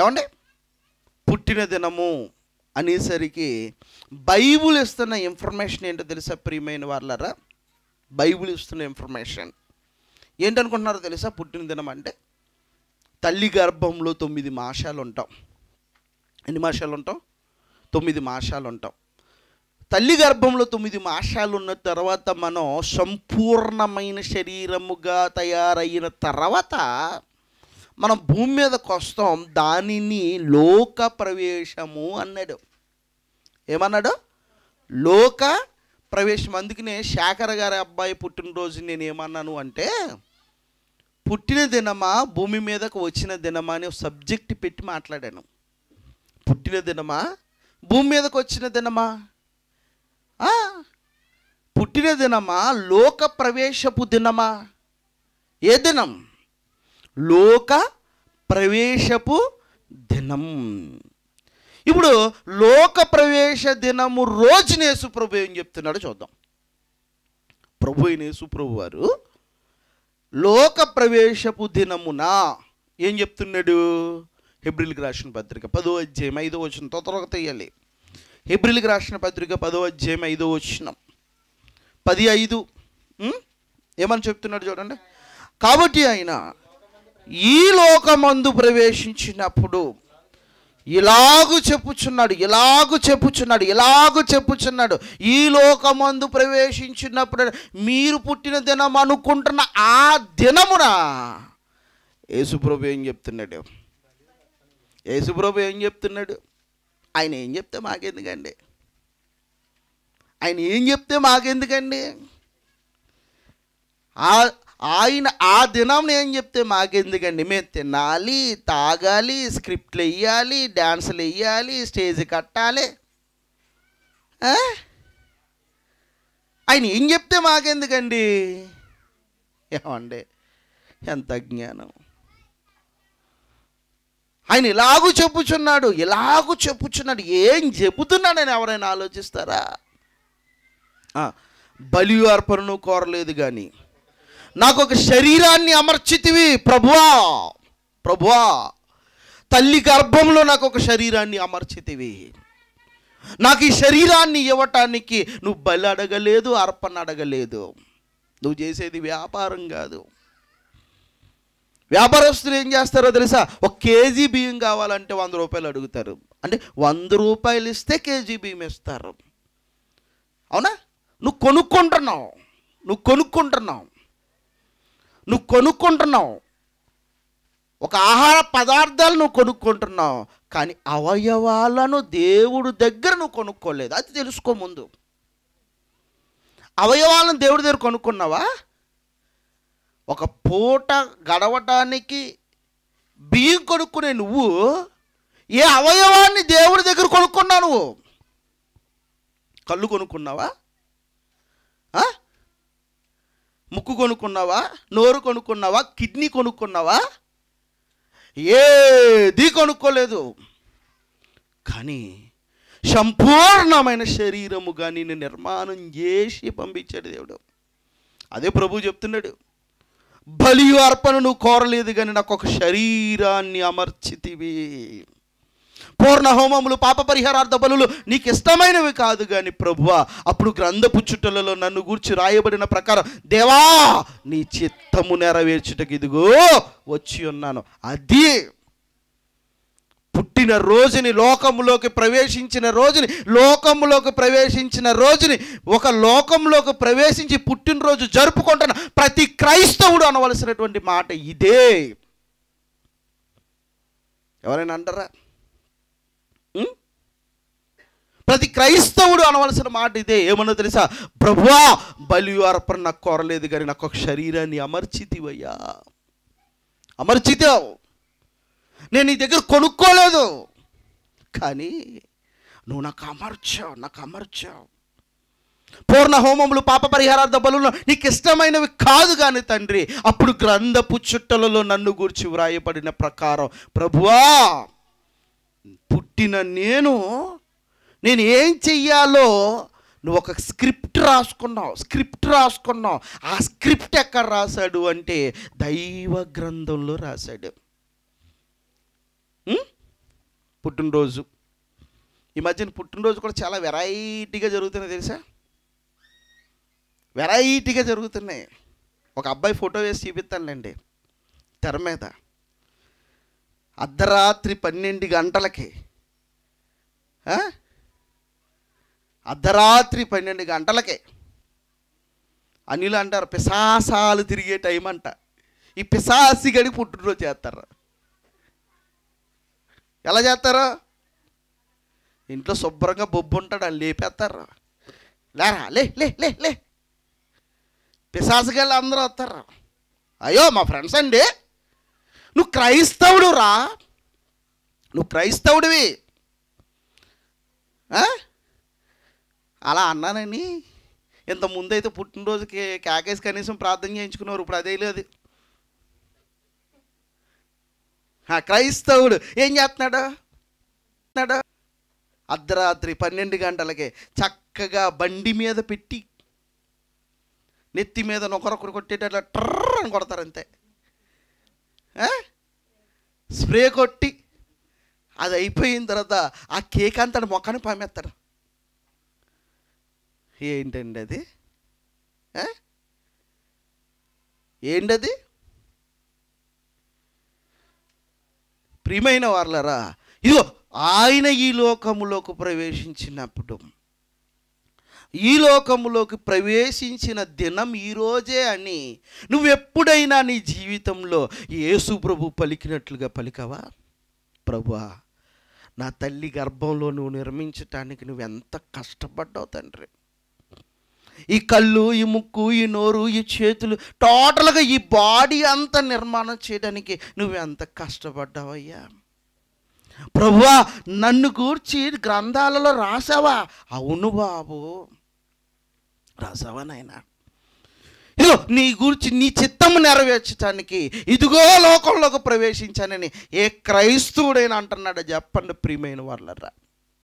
ఏమండి పుట్టిన దినము అనేసరికి బైబుల్ ఇస్తున్న ఇన్ఫర్మేషన్ ఏంటో తెలుసా ప్రియమైన వాళ్ళరా బైబుల్ ఇస్తున్న ఇన్ఫర్మేషన్ ఏంటనుకుంటున్నారో తెలుసా పుట్టిన దినం అంటే తల్లి గర్భంలో తొమ్మిది మాసాలు ఉంటాం ఎన్ని మాసాలు ఉంటాం తొమ్మిది మాసాలు ఉంటాం తల్లి గర్భంలో తొమ్మిది మాసాలు ఉన్న తర్వాత మనం సంపూర్ణమైన శరీరముగా తయారైన తర్వాత మనం భూమి మీదకి వస్తాం దానిని లోక ప్రవేశము అన్నాడు ఏమన్నాడు లోక ప్రవేశం అందుకనే శేఖర్ గారి అబ్బాయి పుట్టినరోజు నేను ఏమన్నాను అంటే పుట్టిన దినమా భూమి మీదకు వచ్చిన దినమా అని సబ్జెక్ట్ పెట్టి మాట్లాడాను పుట్టిన దినమా భూమి మీదకు వచ్చిన దినమా పుట్టిన దినమా లోక ప్రవేశపు దినమా ఏ దినం లోక ప్రవేశపు దినం ఇప్పుడు లోక ప్రవేశ దినము రోజున యేసుప్రభు ఏం చెప్తున్నాడో చూద్దాం ప్రభు అయిన యేసుప్రభు వారు లోక ప్రవేశపు దినమున ఏం చెప్తున్నాడు హెబ్రిల్కి రాసిన పత్రిక పదో అధ్యాయం ఐదో వచ్చిన తొందరగా తెయ్యాలి హెబ్రిల్కి రాసిన పత్రిక పదో అధ్యాయం ఐదో వచ్చిన పది ఐదు ఏమని చెప్తున్నాడు చూడండి కాబట్టి ఆయన ఈ లోకమందు ప్రవేశించినప్పుడు ఇలాగు చెప్పుచున్నాడు ఇలాగు చెప్పుచున్నాడు ఇలాగు చెప్పుచున్నాడు ఈ లోకమందు ప్రవేశించినప్పుడు మీరు పుట్టిన దినం అనుకుంటున్న ఆ దినమున యేసుప్రభు ఏం చెప్తున్నాడు యేసుప్రభు ఏం చెప్తున్నాడు ఆయన ఏం చెప్తే మాకెందుకండి ఆయన ఏం చెప్తే మాకెందుకండి ఆయన ఆ దినం నేను చెప్తే మాకెందుకండి మేము తినాలి తాగాలి స్క్రిప్ట్లు వేయాలి డ్యాన్సులు వేయాలి స్టేజ్ కట్టాలి ఆయన ఏం చెప్తే మాకెందుకండి ఏమండే ఎంత జ్ఞానం ఆయన ఇలాగూ చెప్పుచున్నాడు ఇలాగూ చెప్పుచున్నాడు ఏం చెబుతున్నాడని ఎవరైనా ఆలోచిస్తారా బలి అర్పణను కోరలేదు కానీ నాకు ఒక శరీరాన్ని అమర్చితివి ప్రభువా ప్రభువా తల్లి గర్భంలో నాకు ఒక శరీరాన్ని అమర్చితివి నాకు ఈ శరీరాన్ని ఇవ్వటానికి నువ్వు బలి అడగలేదు అర్పణ అడగలేదు నువ్వు చేసేది వ్యాపారం కాదు వ్యాపారస్తులు ఏం చేస్తారో తెలుసా ఒక కేజీ బియ్యం కావాలంటే వంద రూపాయలు అడుగుతారు అంటే వంద రూపాయలు ఇస్తే కేజీ బియ్యం ఇస్తారు అవునా నువ్వు కొనుక్కుంటున్నావు నువ్వు కొనుక్కుంటున్నావు నువ్వు కొనుక్కుంటున్నావు ఒక ఆహార పదార్థాలు నువ్వు కొనుక్కుంటున్నావు కానీ అవయవాలను దేవుడు దగ్గర నువ్వు కొనుక్కోలేదు అది తెలుసుకో ముందు అవయవాలను దేవుడి దగ్గర కొనుక్కున్నావా ఒక పూట గడవటానికి బియ్యం కొనుక్కునే నువ్వు ఏ అవయవాన్ని దేవుడి దగ్గర కొనుక్కున్నావు నువ్వు కళ్ళు కొనుక్కున్నావా ముక్కు కొనుక్కున్నావా నోరు కొనుక్కున్నావా కిడ్నీ కొనుక్కున్నావా ఏది కొనుక్కోలేదు కానీ సంపూర్ణమైన శరీరముగా నేను నిర్మాణం చేసి పంపించాడు దేవుడు అదే ప్రభు చెప్తున్నాడు బలి అర్పణ నువ్వు కోరలేదు కానీ నాకు ఒక శరీరాన్ని అమర్చితివి పూర్ణ హోమములు పాప పరిహారార్థ బలులు నీకు ఇష్టమైనవి కాదు కానీ ప్రభువ అప్పుడు గ్రంథపు చుట్టలలో నన్ను గూర్చి రాయబడిన ప్రకారం దేవా నీ చిత్తము నెరవేర్చుటకు ఇదిగో వచ్చి ఉన్నాను అది పుట్టిన రోజుని లోకములోకి ప్రవేశించిన రోజుని లోకములోకి ప్రవేశించిన రోజుని ఒక లోకంలోకి ప్రవేశించి పుట్టినరోజు జరుపుకుంటున్న ప్రతి క్రైస్తవుడు అనవలసినటువంటి మాట ఇదే ఎవరైనా అంటారా Hmm? ప్రతి క్రైస్తవుడు అనవలసిన మాట ఇదే ఏమన్నా తెలుసా ప్రభువా బలి అర్పణ నాకు కోరలేదు కానీ నాకు ఒక శరీరాన్ని అమర్చితివయ్యా అమర్చితావు నేను నీ దగ్గర కొనుక్కోలేదు కానీ నువ్వు నాకు అమర్చావు నాకు అమర్చావు పూర్ణ హోమములు పాప పరిహారార్థ బలు నీకు ఇష్టమైనవి కాదు కానీ తండ్రి అప్పుడు గ్రంథపు చుట్టలలో నన్ను గూర్చి వ్రాయబడిన ప్రకారం ప్రభువా పుట్టిన నేను నేను ఏం చెయ్యాలో నువ్వు ఒక స్క్రిప్ట్ రాసుకున్నావు స్క్రిప్ట్ రాసుకున్నావు ఆ స్క్రిప్ట్ ఎక్కడ రాశాడు అంటే దైవ గ్రంథంలో రాశాడు పుట్టినరోజు ఈ మధ్యన పుట్టినరోజు కూడా చాలా వెరైటీగా జరుగుతున్నాయి తెలుసా వెరైటీగా జరుగుతున్నాయి ఒక అబ్బాయి ఫోటో వేసి చూపిస్తానులేండి తెర మీద అర్ధరాత్రి పన్నెండు గంటలకి అర్ధరాత్రి పన్నెండు గంటలకే అనిలు అంటారు పిశాసాలు తిరిగే టైం అంట ఈ పిశాసి గడి పుట్టినరోజు చేస్తారు ఎలా చేస్తారు ఇంట్లో శుభ్రంగా బొబ్బు ఉంటాడు అని లేపేస్తారు లేరా లే లే లే లే అందరూ వస్తారు అయ్యో మా ఫ్రెండ్స్ అండి నువ్వు క్రైస్తవుడు రా నువ్వు క్రైస్తవుడివి అలా అన్నానని ఇంత ముందైతే పుట్టినరోజుకి కేకేసి కనీసం ప్రార్థన చేయించుకున్నారు ఇప్పుడు అదే లేదు క్రైస్తవుడు ఏం చేస్తున్నాడు అర్ధరాత్రి పన్నెండు గంటలకి చక్కగా బండి మీద పెట్టి నెత్తి మీద నొకరొకరు కొట్టేటట్లా ట్రర్ అని కొడతారు అంతే స్ప్రే కొట్టి అది అయిపోయిన తర్వాత ఆ కేక్ అంతా మొక్కని పమేస్తాడు ఏంటండి అది ఏంటది ప్రియమైన వాళ్ళరా ఇదో ఆయన ఈ లోకములోకి ప్రవేశించినప్పుడు ఈ లోకములోకి ప్రవేశించిన దినం ఈరోజే అని నువ్వెప్పుడైనా నీ జీవితంలో ఏసు ప్రభు పలికినట్లుగా పలికవా ప్రభువా నా తల్లి గర్భంలో నువ్వు నిర్మించటానికి నువ్వు ఎంత కష్టపడ్డావు తండ్రి ఈ కళ్ళు ఈ ముక్కు ఈ నోరు ఈ చేతులు టోటల్గా ఈ బాడీ అంతా నిర్మాణం చేయడానికి నువ్వు ఎంత కష్టపడ్డావయ్యా ప్రభువా నన్ను కూర్చి గ్రంథాలలో రాసావా అవును బాబు రాసావా నాయనా ఇదిగో నీ గురించి నీ చిత్తము నెరవేర్చడానికి ఇదిగో లోకంలోకి ప్రవేశించానని ఏ క్రైస్తవుడైనా అంటున్నాడు చెప్పండి ప్రియమైన వాళ్ళరా